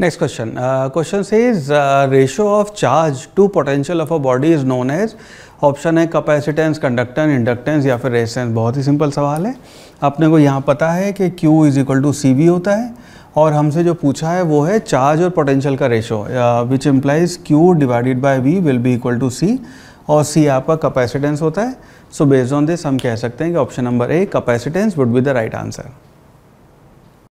next question question says says of charge to potential of a body is known as option है capacitance conductance inductance या फिर रेसेंस बहुत ही simple सवाल है आपने को यहाँ पता है कि Q is equal to C होता है और हमसे जो पूछा है वो है चार्ज और पोटेंशियल का ratio which implies Q divided by V will be equal to C और C आपका कैपेसिटेंस होता है सो बेस्ड ऑन दिस हम कह सकते हैं कि option number A capacitance would be the right answer